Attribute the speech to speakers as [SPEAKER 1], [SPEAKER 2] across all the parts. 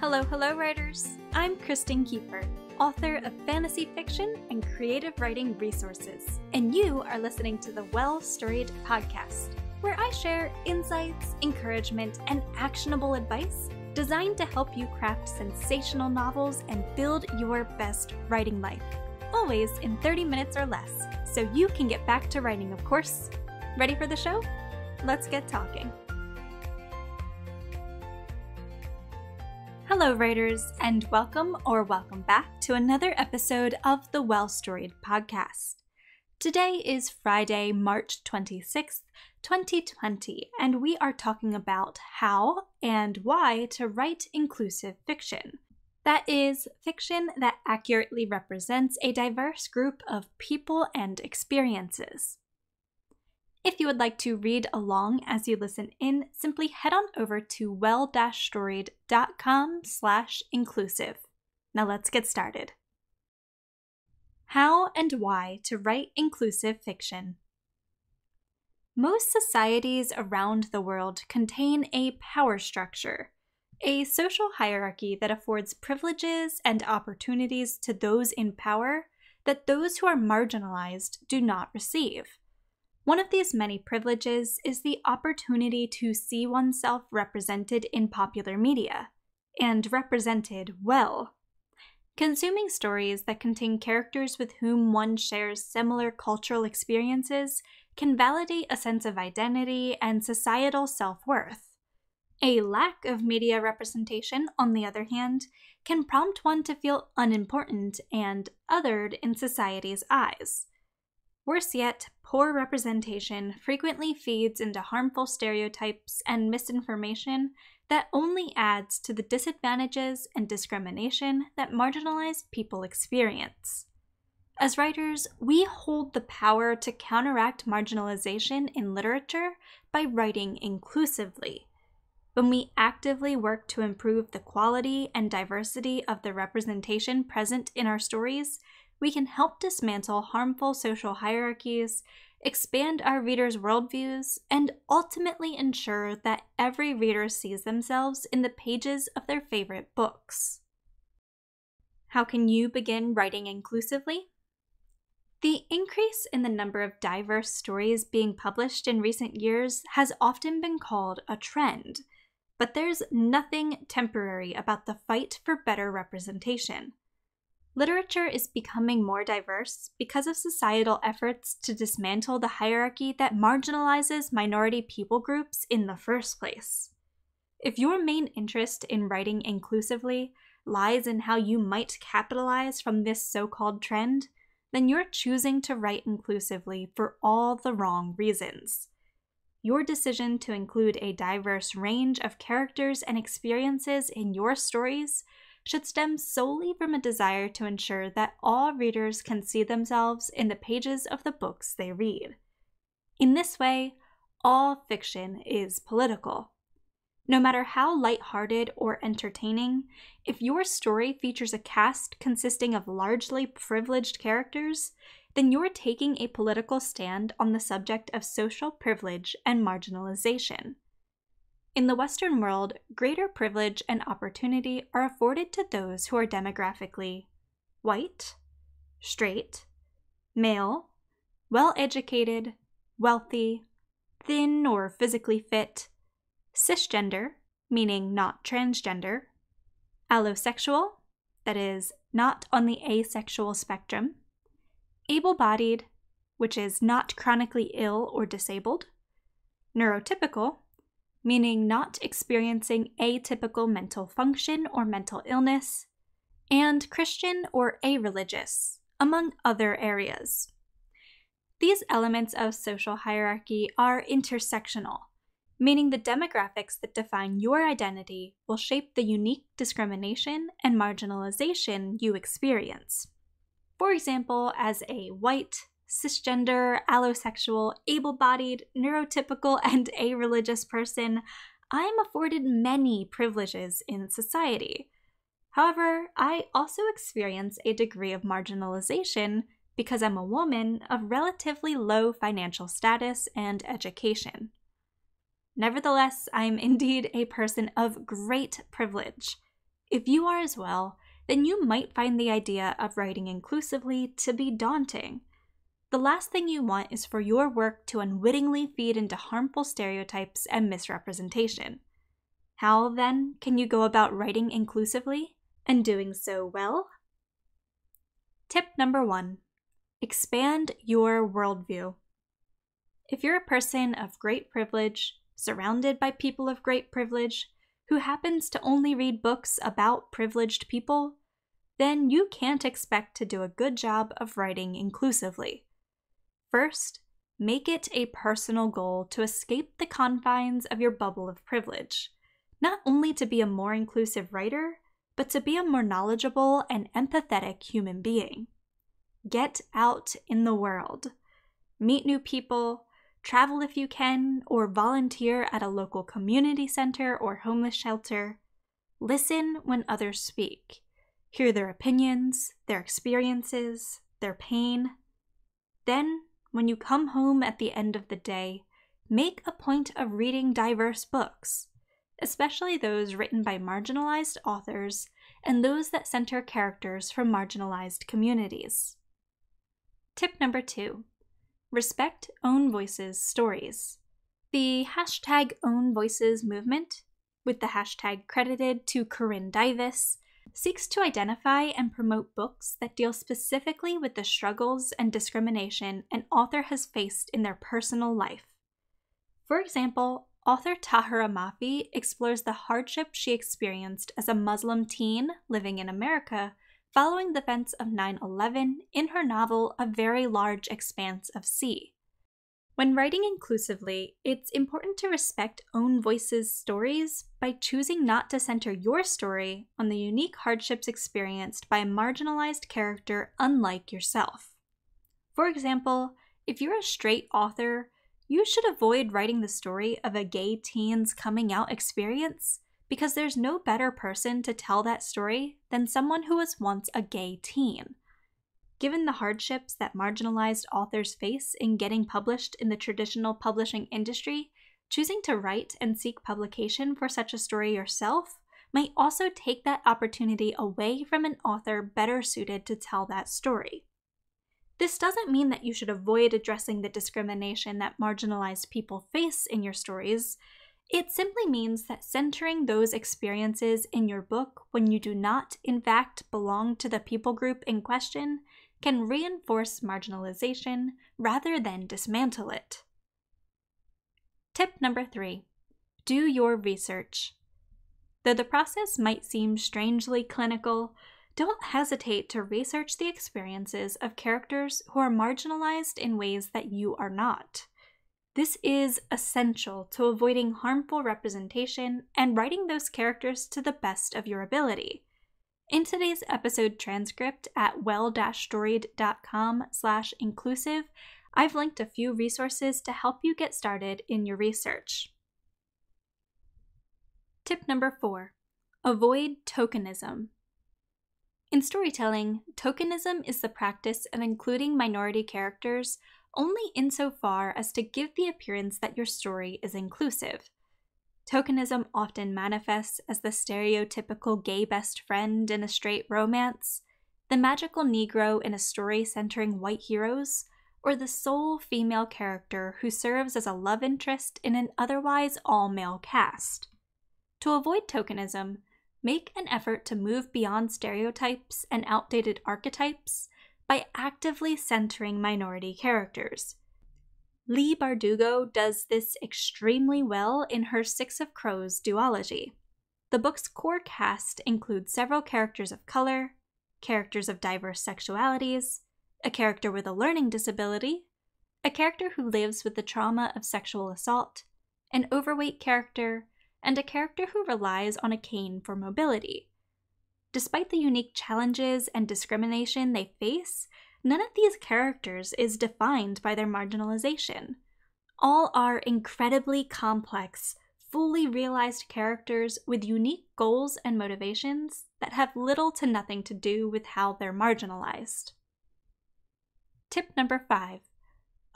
[SPEAKER 1] Hello, hello, writers! I'm Kristen Kiefer, author of fantasy fiction and creative writing resources, and you are listening to the Well Storied podcast, where I share insights, encouragement, and actionable advice designed to help you craft sensational novels and build your best writing life, always in 30 minutes or less, so you can get back to writing, of course. Ready for the show? Let's get talking. Hello, writers, and welcome or welcome back to another episode of the Well Storied Podcast. Today is Friday, March 26th, 2020, and we are talking about how and why to write inclusive fiction. That is, fiction that accurately represents a diverse group of people and experiences. If you would like to read along as you listen in, simply head on over to well-storied.com slash inclusive. Now let's get started. How and why to write inclusive fiction. Most societies around the world contain a power structure, a social hierarchy that affords privileges and opportunities to those in power that those who are marginalized do not receive. One of these many privileges is the opportunity to see oneself represented in popular media, and represented well. Consuming stories that contain characters with whom one shares similar cultural experiences can validate a sense of identity and societal self worth. A lack of media representation, on the other hand, can prompt one to feel unimportant and othered in society's eyes. Worse yet, poor representation frequently feeds into harmful stereotypes and misinformation that only adds to the disadvantages and discrimination that marginalized people experience. As writers, we hold the power to counteract marginalization in literature by writing inclusively. When we actively work to improve the quality and diversity of the representation present in our stories, we can help dismantle harmful social hierarchies, expand our readers' worldviews, and ultimately ensure that every reader sees themselves in the pages of their favorite books. How can you begin writing inclusively? The increase in the number of diverse stories being published in recent years has often been called a trend, but there's nothing temporary about the fight for better representation. Literature is becoming more diverse because of societal efforts to dismantle the hierarchy that marginalizes minority people groups in the first place. If your main interest in writing inclusively lies in how you might capitalize from this so called trend, then you're choosing to write inclusively for all the wrong reasons. Your decision to include a diverse range of characters and experiences in your stories should stem solely from a desire to ensure that all readers can see themselves in the pages of the books they read. In this way, all fiction is political. No matter how light-hearted or entertaining, if your story features a cast consisting of largely privileged characters, then you're taking a political stand on the subject of social privilege and marginalization. In the Western world, greater privilege and opportunity are afforded to those who are demographically white, straight, male, well educated, wealthy, thin or physically fit, cisgender, meaning not transgender, allosexual, that is, not on the asexual spectrum, able bodied, which is not chronically ill or disabled, neurotypical, meaning not experiencing atypical mental function or mental illness, and Christian or a religious, among other areas. These elements of social hierarchy are intersectional, meaning the demographics that define your identity will shape the unique discrimination and marginalization you experience. For example, as a white, cisgender, allosexual, able bodied, neurotypical, and a religious person, I am afforded many privileges in society. However, I also experience a degree of marginalization because I'm a woman of relatively low financial status and education. Nevertheless, I'm indeed a person of great privilege. If you are as well, then you might find the idea of writing inclusively to be daunting. The last thing you want is for your work to unwittingly feed into harmful stereotypes and misrepresentation. How, then, can you go about writing inclusively and doing so well? Tip number one expand your worldview. If you're a person of great privilege, surrounded by people of great privilege, who happens to only read books about privileged people, then you can't expect to do a good job of writing inclusively. First, make it a personal goal to escape the confines of your bubble of privilege, not only to be a more inclusive writer, but to be a more knowledgeable and empathetic human being. Get out in the world. Meet new people, travel if you can, or volunteer at a local community center or homeless shelter. Listen when others speak. Hear their opinions, their experiences, their pain. Then when you come home at the end of the day, make a point of reading diverse books, especially those written by marginalized authors and those that center characters from marginalized communities. Tip number two respect Own Voices stories. The hashtag Own Voices movement, with the hashtag credited to Corinne Davis, seeks to identify and promote books that deal specifically with the struggles and discrimination an author has faced in their personal life. For example, author Tahira Mafi explores the hardship she experienced as a Muslim teen living in America following the events of 9 11 in her novel A Very Large Expanse of Sea. When writing inclusively, it's important to respect own voices' stories by choosing not to center your story on the unique hardships experienced by a marginalized character unlike yourself. For example, if you're a straight author, you should avoid writing the story of a gay teen's coming out experience because there's no better person to tell that story than someone who was once a gay teen Given the hardships that marginalized authors face in getting published in the traditional publishing industry, choosing to write and seek publication for such a story yourself might also take that opportunity away from an author better suited to tell that story. This doesn't mean that you should avoid addressing the discrimination that marginalized people face in your stories. It simply means that centering those experiences in your book when you do not, in fact, belong to the people group in question can reinforce marginalization rather than dismantle it. Tip number three do your research. Though the process might seem strangely clinical, don't hesitate to research the experiences of characters who are marginalized in ways that you are not. This is essential to avoiding harmful representation and writing those characters to the best of your ability. In today's episode transcript at well-storied.com slash inclusive, I've linked a few resources to help you get started in your research. Tip number four avoid tokenism. In storytelling, tokenism is the practice of including minority characters only insofar as to give the appearance that your story is inclusive. Tokenism often manifests as the stereotypical gay best friend in a straight romance, the magical Negro in a story centering white heroes, or the sole female character who serves as a love interest in an otherwise all male cast. To avoid tokenism, make an effort to move beyond stereotypes and outdated archetypes by actively centering minority characters, Lee Bardugo does this extremely well in her Six of Crows duology. The book's core cast includes several characters of color, characters of diverse sexualities, a character with a learning disability, a character who lives with the trauma of sexual assault, an overweight character, and a character who relies on a cane for mobility. Despite the unique challenges and discrimination they face, none of these characters is defined by their marginalization. All are incredibly complex, fully realized characters with unique goals and motivations that have little to nothing to do with how they're marginalized. Tip number five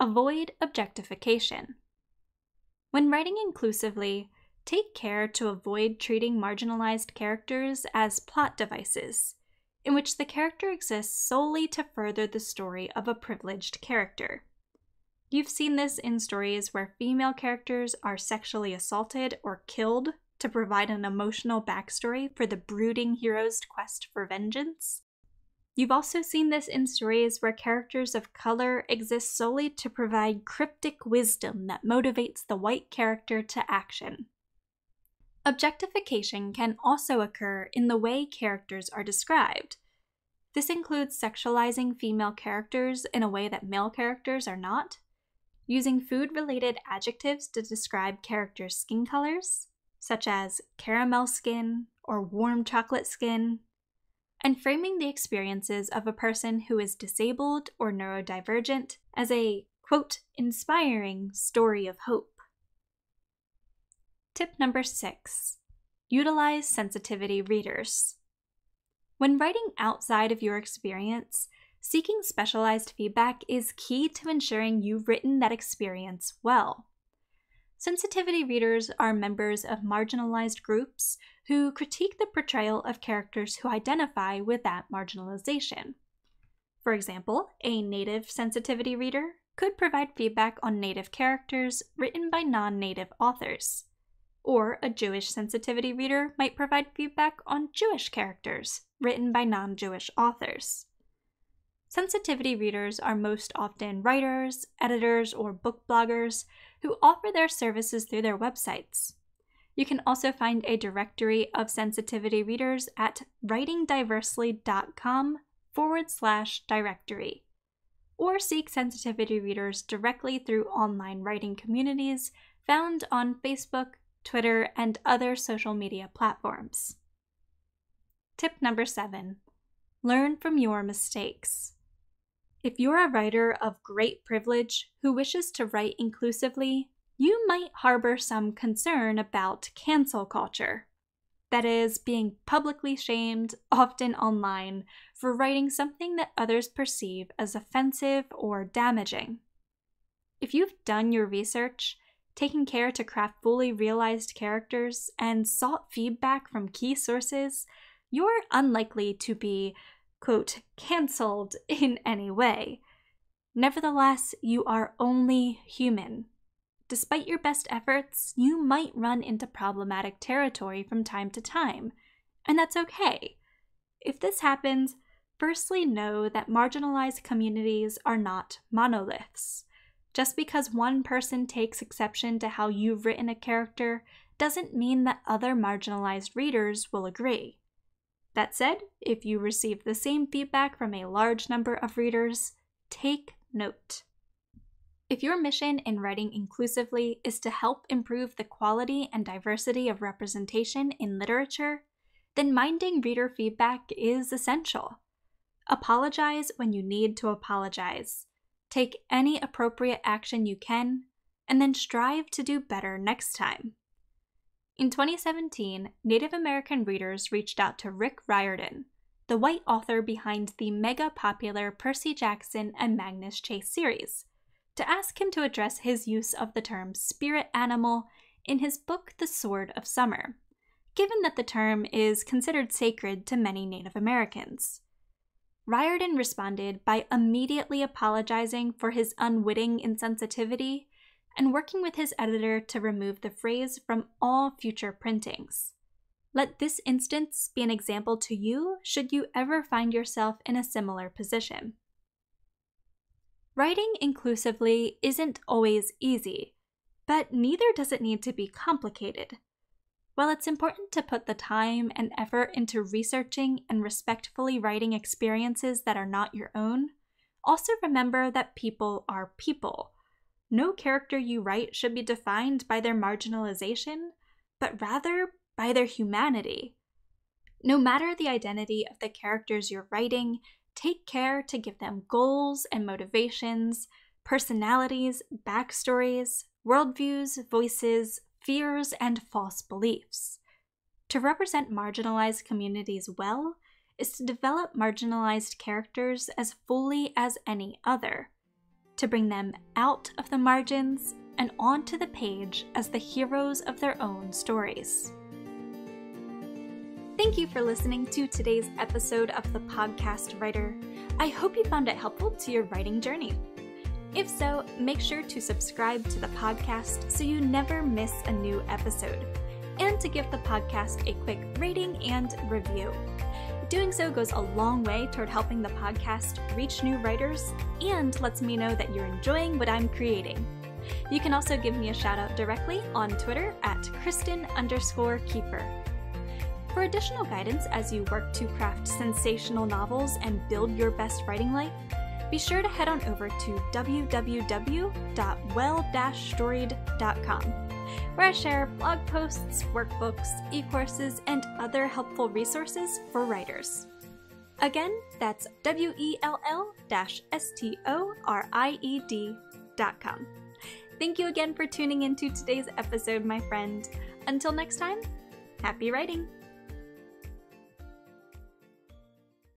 [SPEAKER 1] avoid objectification. When writing inclusively, take care to avoid treating marginalized characters as plot devices in which the character exists solely to further the story of a privileged character. You've seen this in stories where female characters are sexually assaulted or killed to provide an emotional backstory for the brooding hero's quest for vengeance. You've also seen this in stories where characters of color exist solely to provide cryptic wisdom that motivates the white character to action. Objectification can also occur in the way characters are described. This includes sexualizing female characters in a way that male characters are not, using food related adjectives to describe characters' skin colors, such as caramel skin or warm chocolate skin, and framing the experiences of a person who is disabled or neurodivergent as a, quote, inspiring story of hope. Tip number six utilize sensitivity readers. When writing outside of your experience, seeking specialized feedback is key to ensuring you've written that experience well. Sensitivity readers are members of marginalized groups who critique the portrayal of characters who identify with that marginalization. For example, a native sensitivity reader could provide feedback on native characters written by non native authors or a Jewish sensitivity reader might provide feedback on Jewish characters written by non Jewish authors. Sensitivity readers are most often writers, editors, or book bloggers who offer their services through their websites. You can also find a directory of sensitivity readers at writingdiversely.com forward slash directory, or seek sensitivity readers directly through online writing communities found on Facebook, Twitter, and other social media platforms. Tip number seven learn from your mistakes. If you're a writer of great privilege who wishes to write inclusively, you might harbor some concern about cancel culture. That is, being publicly shamed, often online, for writing something that others perceive as offensive or damaging. If you've done your research, taking care to craft fully realized characters, and sought feedback from key sources, you're unlikely to be, quote, cancelled in any way. Nevertheless, you are only human. Despite your best efforts, you might run into problematic territory from time to time, and that's okay. If this happens, firstly know that marginalized communities are not monoliths. Just because one person takes exception to how you've written a character doesn't mean that other marginalized readers will agree. That said, if you receive the same feedback from a large number of readers, take note. If your mission in writing inclusively is to help improve the quality and diversity of representation in literature, then minding reader feedback is essential. Apologize when you need to apologize take any appropriate action you can, and then strive to do better next time. In 2017, Native American readers reached out to Rick Riordan, the white author behind the mega popular Percy Jackson and Magnus Chase series, to ask him to address his use of the term spirit animal in his book The Sword of Summer, given that the term is considered sacred to many Native Americans. Riordan responded by immediately apologizing for his unwitting insensitivity and working with his editor to remove the phrase from all future printings. Let this instance be an example to you should you ever find yourself in a similar position. Writing inclusively isn't always easy, but neither does it need to be complicated. While it's important to put the time and effort into researching and respectfully writing experiences that are not your own, also remember that people are people. No character you write should be defined by their marginalization, but rather by their humanity. No matter the identity of the characters you're writing, take care to give them goals and motivations, personalities, backstories, worldviews, voices, fears, and false beliefs. To represent marginalized communities well is to develop marginalized characters as fully as any other, to bring them out of the margins and onto the page as the heroes of their own stories. Thank you for listening to today's episode of the Podcast Writer. I hope you found it helpful to your writing journey. If so, make sure to subscribe to the podcast so you never miss a new episode, and to give the podcast a quick rating and review. Doing so goes a long way toward helping the podcast reach new writers and lets me know that you're enjoying what I'm creating. You can also give me a shout out directly on Twitter at Kristen underscore Keeper. For additional guidance as you work to craft sensational novels and build your best writing life, be sure to head on over to www.well-storied.com, where I share blog posts, workbooks, e courses, and other helpful resources for writers. Again, that's W E L L S T O R I E D.com. Thank you again for tuning into today's episode, my friend. Until next time, happy writing!